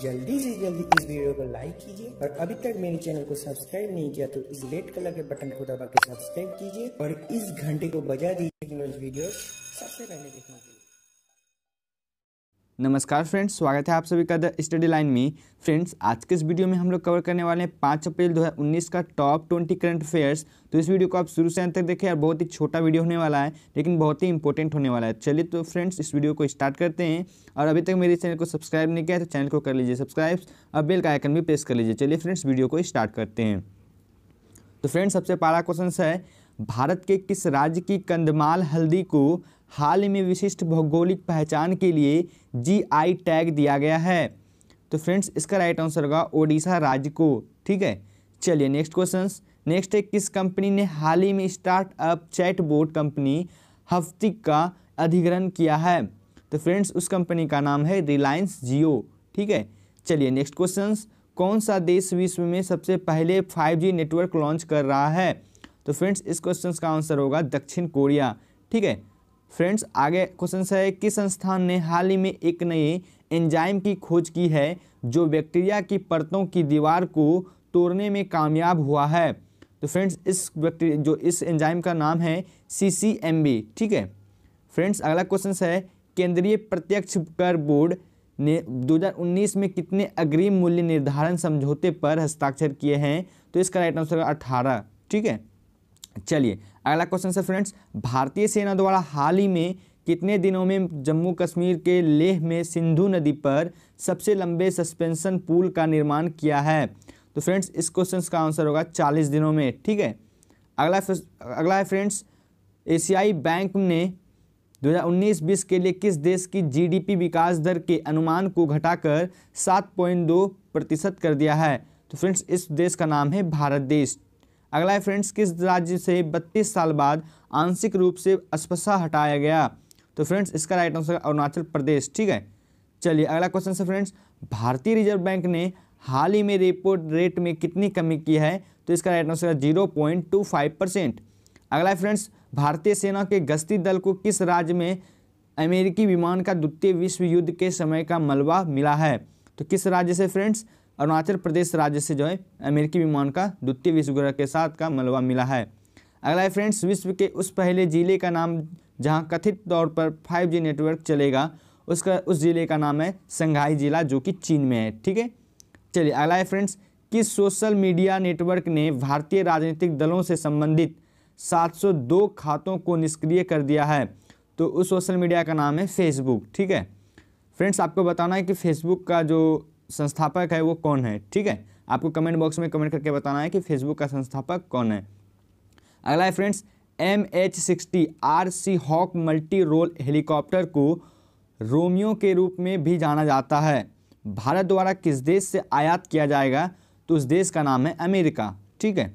जल्दी से जल्दी इस वीडियो को लाइक कीजिए और अभी तक मेरे चैनल को सब्सक्राइब नहीं किया तो इस रेड कलर के बटन को दबा के सब्सक्राइब कीजिए और इस घंटे को बजा दीजिए वीडियो सबसे पहले देखने के लिए नमस्कार फ्रेंड्स स्वागत है आप सभी का द स्टडी लाइन में फ्रेंड्स आज के इस वीडियो में हम लोग कवर करने वाले हैं पाँच अप्रैल 2019 का टॉप ट्वेंटी करंट अफेयर्स तो इस वीडियो को आप शुरू से अंत तक देखें और बहुत ही छोटा वीडियो होने वाला है लेकिन बहुत ही इंपॉर्टेंट होने वाला है चलिए तो फ्रेंड्स इस वीडियो को स्टार्ट करते हैं और अभी तक मेरे चैनल को सब्सक्राइब नहीं किया तो चैनल को कर लीजिए सब्सक्राइब और बेल का आइकन भी प्रेस कर लीजिए चलिए फ्रेंड्स वीडियो को स्टार्ट करते हैं तो फ्रेंड्स सबसे पहला क्वेश्चन है भारत के किस राज्य की कंधमाल हल्दी को हाल में विशिष्ट भौगोलिक पहचान के लिए जीआई टैग दिया गया है तो फ्रेंड्स इसका राइट आंसर होगा ओडिशा राज्य को ठीक है चलिए नेक्स्ट क्वेश्चन नेक्स्ट है किस कंपनी ने हाल ही में स्टार्टअप चैटबोट कंपनी हफ्तिक का अधिग्रहण किया है तो फ्रेंड्स उस कंपनी का नाम है रिलायंस जियो ठीक है चलिए नेक्स्ट क्वेश्चन कौन सा देश विश्व में सबसे पहले 5G नेटवर्क लॉन्च कर रहा है तो फ्रेंड्स इस क्वेश्चन का आंसर होगा दक्षिण कोरिया ठीक है फ्रेंड्स आगे क्वेश्चन है किस संस्थान ने हाल ही में एक नए एंजाइम की खोज की है जो बैक्टीरिया की परतों की दीवार को तोड़ने में कामयाब हुआ है तो फ्रेंड्स इस बैक्टीरिया जो इस एंजाइम का नाम है सी सी एम बी ठीक है फ्रेंड्स अगला क्वेश्चन है केंद्रीय प्रत्यक्ष कर बोर्ड ने 2019 में कितने अग्रिम मूल्य निर्धारण समझौते पर हस्ताक्षर किए हैं तो इसका राइट आंसर होगा अठारह ठीक है चलिए अगला क्वेश्चन सर फ्रेंड्स भारतीय सेना द्वारा हाल ही में कितने दिनों में जम्मू कश्मीर के लेह में सिंधु नदी पर सबसे लंबे सस्पेंशन पुल का निर्माण किया है तो फ्रेंड्स इस क्वेश्चन का आंसर होगा चालीस दिनों में ठीक है अगला अगला है फ्रेंड्स एशियाई बैंक ने 2019-20 के लिए किस देश की जीडीपी विकास दर के अनुमान को घटाकर 7.2 प्रतिशत कर दिया है तो फ्रेंड्स इस देश का नाम है भारत देश अगला है फ्रेंड्स किस राज्य से 32 साल बाद आंशिक रूप से अस्पसा हटाया गया तो फ्रेंड्स इसका राइट आंसर अरुणाचल प्रदेश ठीक है चलिए अगला क्वेश्चन है फ्रेंड्स भारतीय रिजर्व बैंक ने हाल ही में रेपो रेट में कितनी कमी की है तो इसका राइट आंसर है zero point two five percent अगला फ्रेंड्स भारतीय सेना के गश्ती दल को किस राज्य में अमेरिकी विमान का द्वितीय विश्व युद्ध के समय का मलबा मिला है तो किस राज्य से फ्रेंड्स अरुणाचल प्रदेश राज्य से जो है अमेरिकी विमान का द्वितीय विश्वग्रह के साथ का मलबा मिला है अगला है फ्रेंड्स विश्व के उस पहले जिले का नाम जहां कथित तौर पर 5G नेटवर्क चलेगा उसका उस जिले का नाम है संघाई जिला जो कि चीन में है ठीक है चलिए अगला है फ्रेंड्स किस सोशल मीडिया नेटवर्क ने भारतीय राजनीतिक दलों से संबंधित 702 खातों को निष्क्रिय कर दिया है तो उस सोशल मीडिया का नाम है फेसबुक ठीक है फ्रेंड्स आपको बताना है कि फेसबुक का जो संस्थापक है वो कौन है ठीक है आपको कमेंट बॉक्स में कमेंट करके बताना है कि फेसबुक का संस्थापक कौन है अगला है friends M H sixty R C hawk multi role helicopter को रोमियो के रूप में भी जाना जाता है भारत द्वारा किस देश से आयात किया जाएगा तो उस देश का नाम है अमेरिका ठीक है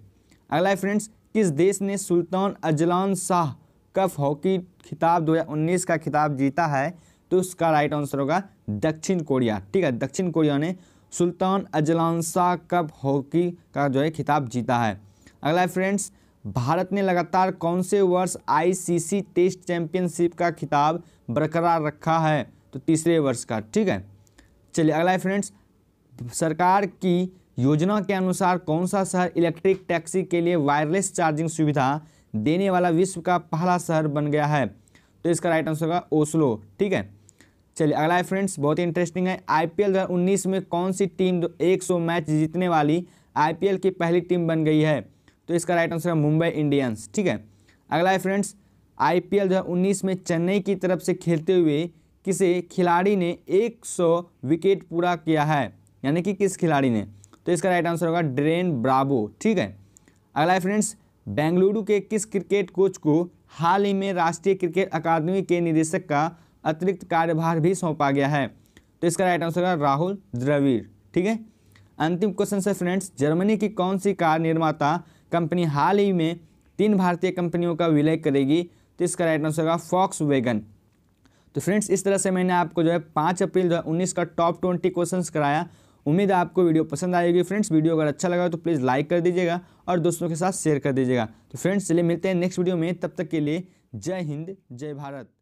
अगला है फ्रेंड्स किस देश ने Sultan Azlan Shah cup hockey खिताब 2019 का खिताब जीता है तो इसका राइट आंसर होगा दक्षिण कोरिया ठीक है दक्षिण कोरिया ने सुल्तान अजलांसा कप हॉकी का जो है खिताब जीता है अगला है फ्रेंड्स भारत ने लगातार कौन से वर्ष आईसीसी टेस्ट चैंपियनशिप का खिताब बरकरार रखा है तो तीसरे वर्ष का ठीक है चलिए अगला है फ्रेंड्स सरकार की योजना के अनुसार कौन सा शहर इलेक्ट्रिक टैक्सी के लिए वायरलेस चार्जिंग सुविधा देने वाला विश्व का पहला शहर बन गया है तो इसका राइट आंसर होगा ओस्लो ठीक है चलिए अगला है फ्रेंड्स बहुत ही इंटरेस्टिंग है आईपीएल 2019 में कौन सी टीम 100 मैच जीतने वाली आईपीएल की पहली टीम बन गई है तो इसका राइट आंसर है मुंबई इंडियंस ठीक है अगला है फ्रेंड्स आईपीएल 2019 में चेन्नई की तरफ से खेलते हुए किसी खिलाड़ी ने 100 विकेट पूरा किया है यानी कि किस खिलाड़ी ने तो इसका राइट आंसर होगा ड्रेन ब्राबो ठीक है अगला है फ्रेंड्स बेंगलुरु के किस क्रिकेट कोच को हाल ही में राष्ट्रीय क्रिकेट अकादमी के निदेशक का अतिरिक्त कार्यभार भी सौंपा गया है तो इसका राइट आंसर होगा राहुल द्रविड़ ठीक है अंतिम क्वेश्चन से फ्रेंड्स जर्मनी की कौन सी कार निर्माता कंपनी हाल ही में तीन भारतीय कंपनियों का विलय करेगी तो इसका राइट आंसर होगा फॉक्स वेगन तो फ्रेंड्स इस तरह से मैंने आपको जो है पाँच अप्रैल दो उन्नीस का टॉप ट्वेंटी क्वेश्चन कराया उम्मीद है आपको वीडियो पसंद आएगी फ्रेंड्स वीडियो अगर अच्छा लगा तो प्लीज़ लाइक कर दीजिएगा और दोस्तों के साथ शेयर कर दीजिएगा तो फ्रेंड्स चलिए मिलते हैं नेक्स्ट वीडियो में तब तक के लिए जय हिंद जय भारत